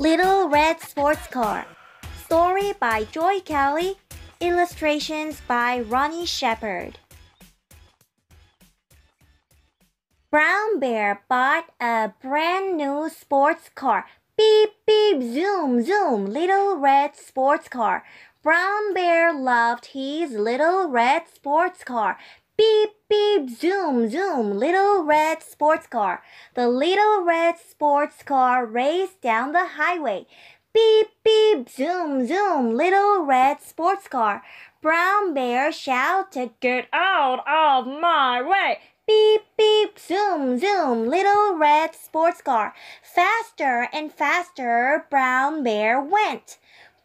Little Red Sports Car. Story by Joy Kelly. Illustrations by Ronnie Shepard. Brown Bear bought a brand new sports car. Beep, beep, zoom, zoom, little red sports car. Brown Bear loved his little red sports car. Beep, beep, zoom, zoom, little red sports car. The little red sports car raced down the highway. Beep, beep, zoom, zoom, little red sports car. Brown bear shouted, Get out of my way! Beep, beep, zoom, zoom, little red sports car. Faster and faster, brown bear went.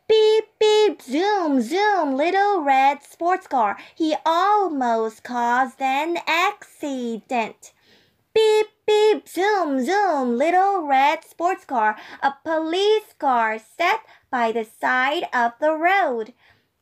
Beep, beep, zoom, zoom, little red sports car. He almost caused an accident. Beep, beep, zoom, zoom, little red sports car. A police car sat by the side of the road.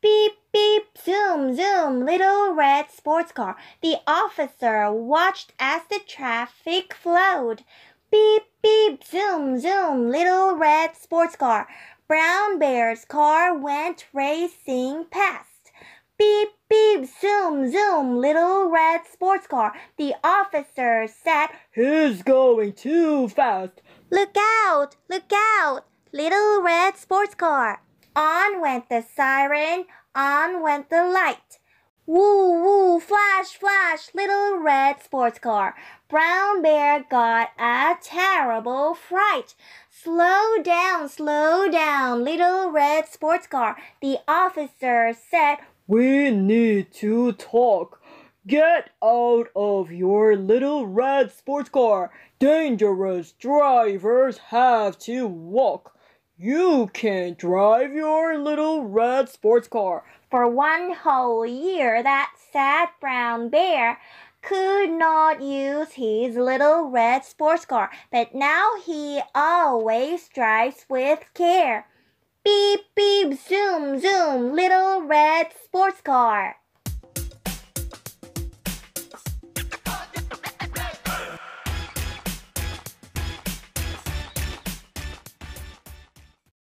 Beep, beep, zoom, zoom, little red sports car. The officer watched as the traffic flowed. Beep, beep, zoom, zoom, little red sports car. Brown Bear's car went racing past. Beep, beep, zoom, zoom, little red sports car. The officer said, He's going too fast. Look out, look out, little red sports car. On went the siren, on went the light. Woo woo, flash flash, little red sports car. Brown bear got a terrible fright. Slow down, slow down, little red sports car. The officer said, We need to talk. Get out of your little red sports car. Dangerous drivers have to walk. You can drive your little red sports car. For one whole year, that sad brown bear could not use his little red sports car, but now he always drives with care. Beep, beep, zoom, zoom, little red sports car.